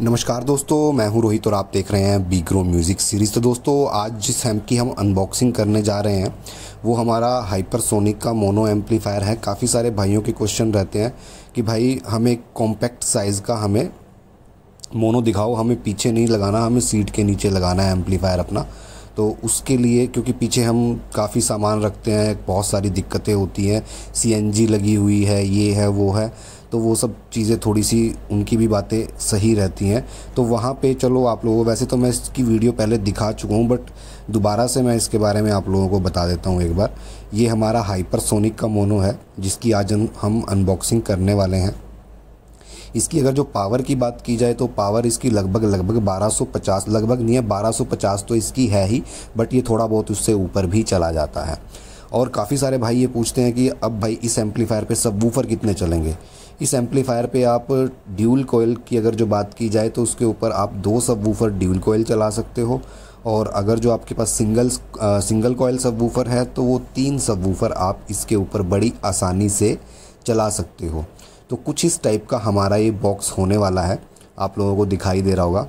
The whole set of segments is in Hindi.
नमस्कार दोस्तों मैं हूं रोहित और आप देख रहे हैं बीग्रो म्यूज़िक सीरीज़ तो दोस्तों आज जिस एम्प की हम अनबॉक्सिंग करने जा रहे हैं वो हमारा हाइपरसोनिक का मोनो एम्पलीफायर है काफ़ी सारे भाइयों के क्वेश्चन रहते हैं कि भाई हमें कॉम्पैक्ट साइज़ का हमें मोनो दिखाओ हमें पीछे नहीं लगाना हमें सीट के नीचे लगाना है एम्पलीफायर अपना तो उसके लिए क्योंकि पीछे हम काफ़ी सामान रखते हैं बहुत सारी दिक्कतें होती हैं सी लगी हुई है ये है वो है तो वो सब चीज़ें थोड़ी सी उनकी भी बातें सही रहती हैं तो वहाँ पे चलो आप लोगों वैसे तो मैं इसकी वीडियो पहले दिखा चुका हूँ बट दोबारा से मैं इसके बारे में आप लोगों को बता देता हूँ एक बार ये हमारा हाइपरसोनिक का मोनो है जिसकी आज हम अनबॉक्सिंग करने वाले हैं इसकी अगर जो पावर की बात की जाए तो पावर इसकी लगभग लगभग 1250 लगभग नहीं है 1250 तो इसकी है ही बट ये थोड़ा बहुत उससे ऊपर भी चला जाता है और काफ़ी सारे भाई ये पूछते हैं कि अब भाई इस एम्पलीफायर पे सब वूफर कितने चलेंगे इस एम्पलीफायर पे आप ड्यूल कोयल की अगर जो बात की जाए तो उसके ऊपर आप दो सब वूफर ड्यूल कोयल चला सकते हो और अगर जो आपके पास सिंगल सिंगल कोयल सब वूफर है तो वो तीन सब वूफर आप इसके ऊपर बड़ी आसानी से चला सकते हो तो कुछ इस टाइप का हमारा ये बॉक्स होने वाला है आप लोगों को दिखाई दे रहा होगा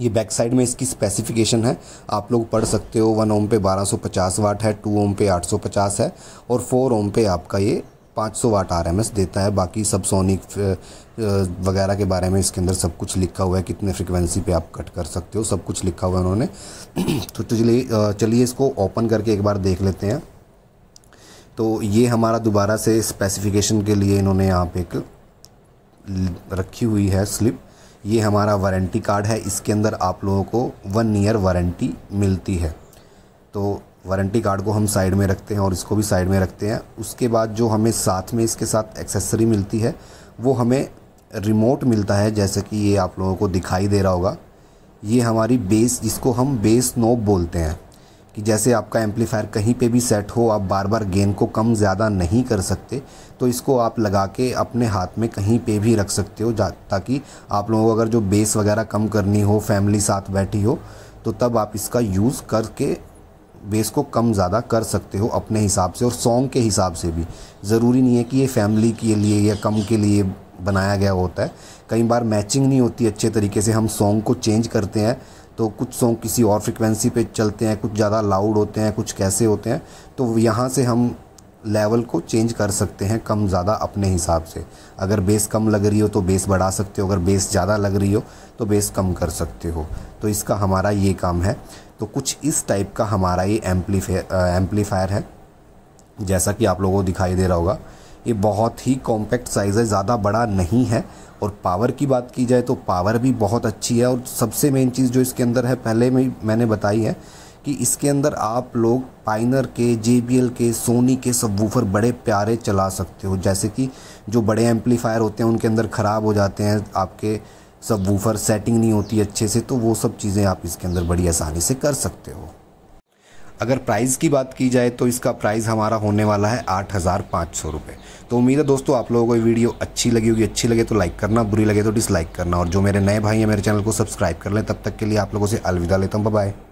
ये बैक साइड में इसकी स्पेसिफिकेशन है आप लोग पढ़ सकते हो वन ओम पे 1250 वाट है टू ओम पे 850 है और फोर ओम पे आपका ये 500 वाट आर देता है बाकी सब सोनिक वगैरह के बारे में इसके अंदर सब कुछ लिखा हुआ है कितने फ्रिक्वेंसी पे आप कट कर सकते हो सब कुछ लिखा हुआ है उन्होंने तो चलिए चलिए इसको ओपन करके एक बार देख लेते हैं तो ये हमारा दोबारा से स्पेसिफिकेशन के लिए इन्होंने यहाँ पे एक रखी हुई है स्लिप ये हमारा वारंटी कार्ड है इसके अंदर आप लोगों को वन ईयर वारंटी मिलती है तो वारंटी कार्ड को हम साइड में रखते हैं और इसको भी साइड में रखते हैं उसके बाद जो हमें साथ में इसके साथ एक्सेसरी मिलती है वो हमें रिमोट मिलता है जैसे कि ये आप लोगों को दिखाई दे रहा होगा ये हमारी बेस जिसको हम बेस नोब बोलते हैं कि जैसे आपका एम्पलीफायर कहीं पे भी सेट हो आप बार बार गेन को कम ज़्यादा नहीं कर सकते तो इसको आप लगा के अपने हाथ में कहीं पे भी रख सकते हो ताकि आप लोगों को अगर जो बेस वगैरह कम करनी हो फैमिली साथ बैठी हो तो तब आप इसका यूज़ करके बेस को कम ज़्यादा कर सकते हो अपने हिसाब से और सॉन्ग के हिसाब से भी ज़रूरी नहीं है कि ये फैमिली के लिए या कम के लिए बनाया गया होता है कई बार मैचिंग नहीं होती अच्छे तरीके से हम सॉन्ग को चेंज करते हैं तो कुछ सॉन्ग किसी और फ्रिक्वेंसी पे चलते हैं कुछ ज़्यादा लाउड होते हैं कुछ कैसे होते हैं तो यहाँ से हम लेवल को चेंज कर सकते हैं कम ज़्यादा अपने हिसाब से अगर बेस कम लग रही हो तो बेस बढ़ा सकते हो अगर बेस ज़्यादा लग रही हो तो बेस कम कर सकते हो तो इसका हमारा ये काम है तो कुछ इस टाइप का हमारा ये एम्पलीफे एम्पलीफायर है जैसा कि आप लोगों को दिखाई दे रहा होगा ये बहुत ही कॉम्पैक्ट साइज़ है ज़्यादा बड़ा नहीं है और पावर की बात की जाए तो पावर भी बहुत अच्छी है और सबसे मेन चीज़ जो इसके अंदर है पहले में मैंने बताई है कि इसके अंदर आप लोग पाइनर के जे के सोनी के वूफर बड़े प्यारे चला सकते हो जैसे कि जो बड़े एम्पलीफायर होते हैं उनके अंदर ख़राब हो जाते हैं आपके वूफर सेटिंग नहीं होती अच्छे से तो वो सब चीज़ें आप इसके अंदर बड़ी आसानी से कर सकते हो अगर प्राइस की बात की जाए तो इसका प्राइस हमारा होने वाला है आठ हज़ार पाँच सौ रुपये तो उम्मीद है दोस्तों आप लोगों को ये वीडियो अच्छी लगी होगी अच्छी लगे तो लाइक करना बुरी लगे तो डिसलाइक करना और जो मेरे नए भाई हैं मेरे चैनल को सब्सक्राइब कर लें तब तक के लिए आप लोगों से अलविदा लेता हूँ बाय